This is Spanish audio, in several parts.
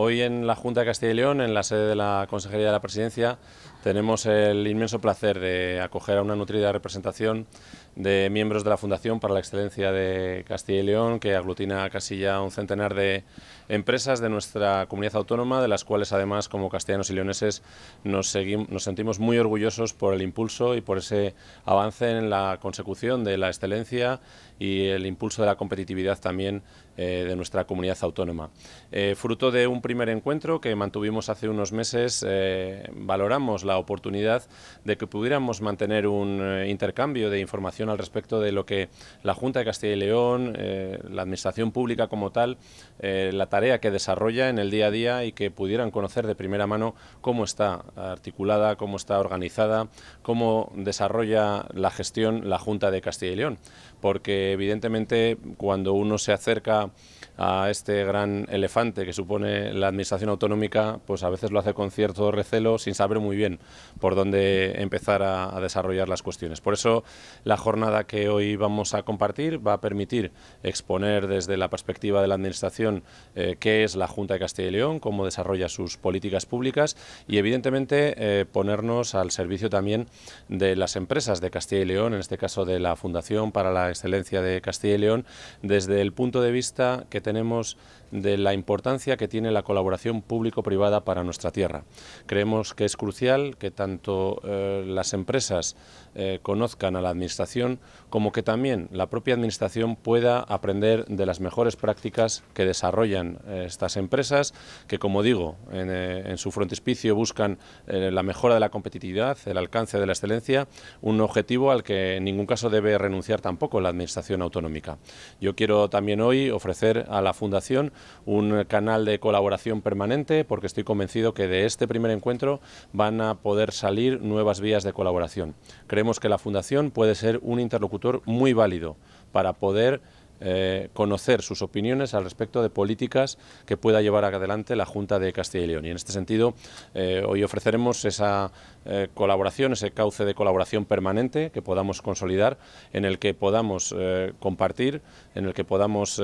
Hoy en la Junta de Castilla y León, en la sede de la Consejería de la Presidencia, tenemos el inmenso placer de acoger a una nutrida representación de miembros de la Fundación para la Excelencia de Castilla y León, que aglutina casi ya un centenar de empresas de nuestra comunidad autónoma, de las cuales además como castellanos y leoneses nos, sentimos muy orgullosos por el impulso y por ese avance en la consecución de la excelencia y el impulso de la competitividad también eh, de nuestra comunidad autónoma. Eh, fruto de un primer encuentro que mantuvimos hace unos meses, eh, valoramos la oportunidad de que pudiéramos mantener un intercambio de información al respecto de lo que la Junta de Castilla y León, eh, la Administración Pública como tal, eh, la tarea que desarrolla en el día a día y que pudieran conocer de primera mano cómo está articulada, cómo está organizada, cómo desarrolla la gestión la Junta de Castilla y León porque evidentemente cuando uno se acerca a este gran elefante que supone la administración autonómica, pues a veces lo hace con cierto recelo sin saber muy bien por dónde empezar a, desarrollar las cuestiones. Por eso la jornada que hoy vamos a compartir va a permitir exponer desde la perspectiva de la administración eh, qué es la Junta de Castilla y León, cómo desarrolla sus políticas públicas y evidentemente eh, ponernos al servicio también de las empresas de Castilla y León, en este caso de la Fundación para la excelencia de Castilla y León desde el punto de vista que tenemos de la importancia que tiene la colaboración público-privada para nuestra tierra. Creemos que es crucial que tanto eh, las empresas eh, conozcan a la Administración como que también la propia Administración pueda aprender de las mejores prácticas que desarrollan eh, estas empresas, que como digo, en su frontispicio buscan la mejora de la competitividad, el alcance de la excelencia, un objetivo al que en ningún caso debe renunciar tampoco la Administración autonómica. Yo quiero también hoy ofrecer a la Fundación un canal de colaboración permanente porque estoy convencido que de este primer encuentro van a poder salir nuevas vías de colaboración. Creemos que la Fundación puede ser un interlocutor muy válido para poder eh, conocer sus opiniones al respecto de políticas que pueda llevar adelante la Junta de Castilla y León. Y en este sentido, eh, hoy ofreceremos esa eh, colaboración, ese cauce de colaboración permanente que podamos consolidar, en el que podamos compartir, en el que podamos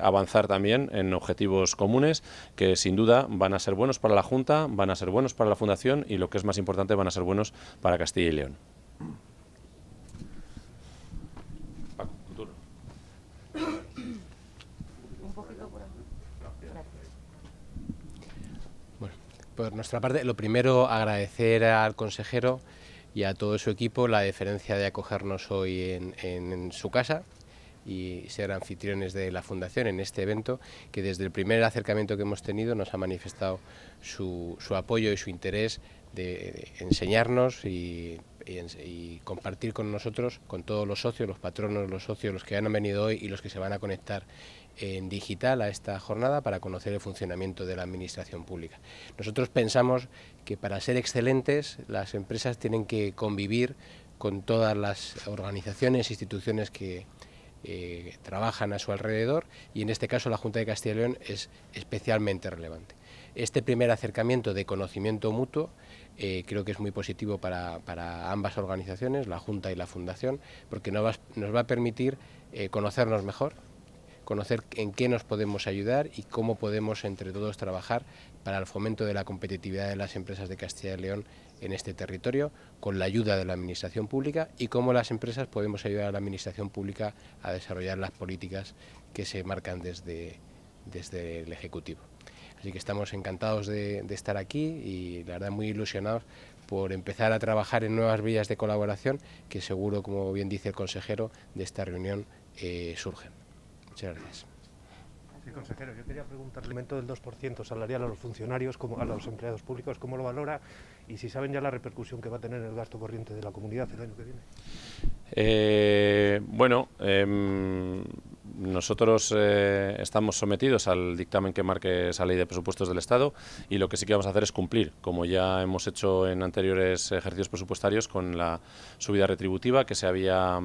avanzar también en objetivos comunes que sin duda van a ser buenos para la Junta, van a ser buenos para la Fundación y lo que es más importante van a ser buenos para Castilla y León. Bueno, por nuestra parte, lo primero, agradecer al consejero y a todo su equipo la deferencia de acogernos hoy en, su casa y ser anfitriones de la Fundación en este evento, que desde el primer acercamiento que hemos tenido nos ha manifestado su, apoyo y su interés de enseñarnos y y, compartir con nosotros, con todos los socios, los patronos, los socios, los que han venido hoy y los que se van a conectar en digital a esta jornada para conocer el funcionamiento de la administración pública. Nosotros pensamos que para ser excelentes las empresas tienen que convivir con todas las organizaciones, instituciones que, eh, trabajan a su alrededor y en este caso la Junta de Castilla y León es especialmente relevante. Este primer acercamiento de conocimiento mutuo eh, creo que es muy positivo para, ambas organizaciones, la Junta y la Fundación, porque nos va, a permitir eh, conocernos mejor, conocer en qué nos podemos ayudar y cómo podemos entre todos trabajar para el fomento de la competitividad de las empresas de Castilla y León en este territorio, con la ayuda de la Administración Pública y cómo las empresas podemos ayudar a la Administración Pública a desarrollar las políticas que se marcan desde el Ejecutivo. Así que estamos encantados de, estar aquí y la verdad muy ilusionados por empezar a trabajar en nuevas vías de colaboración que seguro, como bien dice el consejero, de esta reunión eh, surgen. Muchas gracias. Sí, consejero, yo quería preguntarle el aumento del 2% salarial a los funcionarios, como a los empleados públicos, ¿cómo lo valora? Y si saben ya la repercusión que va a tener el gasto corriente de la comunidad el año que viene. Eh, bueno, em, nosotros eh, estamos sometidos al dictamen que marque esa ley de presupuestos del Estado y lo que sí que vamos a hacer es cumplir, como ya hemos hecho en anteriores ejercicios presupuestarios con la subida retributiva que se había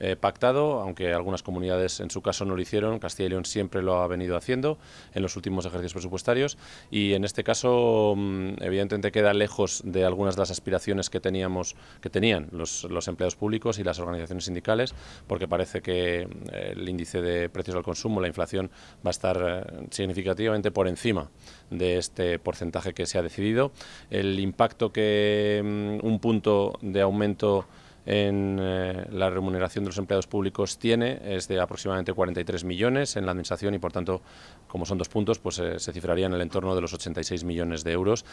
eh, pactado, aunque algunas comunidades en su caso no lo hicieron, Castilla y León siempre lo ha venido haciendo en los últimos ejercicios presupuestarios y en este caso mm, evidentemente queda lejos de algunas de las aspiraciones que teníamos que tenían los, los empleados públicos y las organizaciones sindicales porque parece que eh, el índice de de precios al consumo, la inflación va a estar eh, significativamente por encima de este porcentaje que se ha decidido. El impacto que mm, un punto de aumento en eh, la remuneración de los empleados públicos tiene es de aproximadamente 43 millones en la Administración y, por tanto, como son dos puntos, pues eh, se cifraría en el entorno de los 86 millones de euros,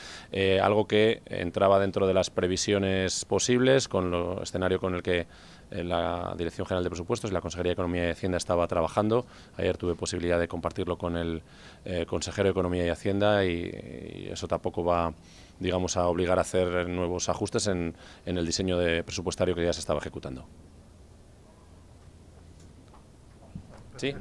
algo que entraba dentro de las previsiones posibles con el escenario con el que en eh, la Dirección General de Presupuestos y la Consejería de Economía y Hacienda estaba trabajando. Ayer tuve posibilidad de compartirlo con el eh, consejero de Economía y Hacienda y, eso tampoco va digamos, a obligar a hacer nuevos ajustes en, el diseño de presupuestario que ya se estaba ejecutando. ¿Sí?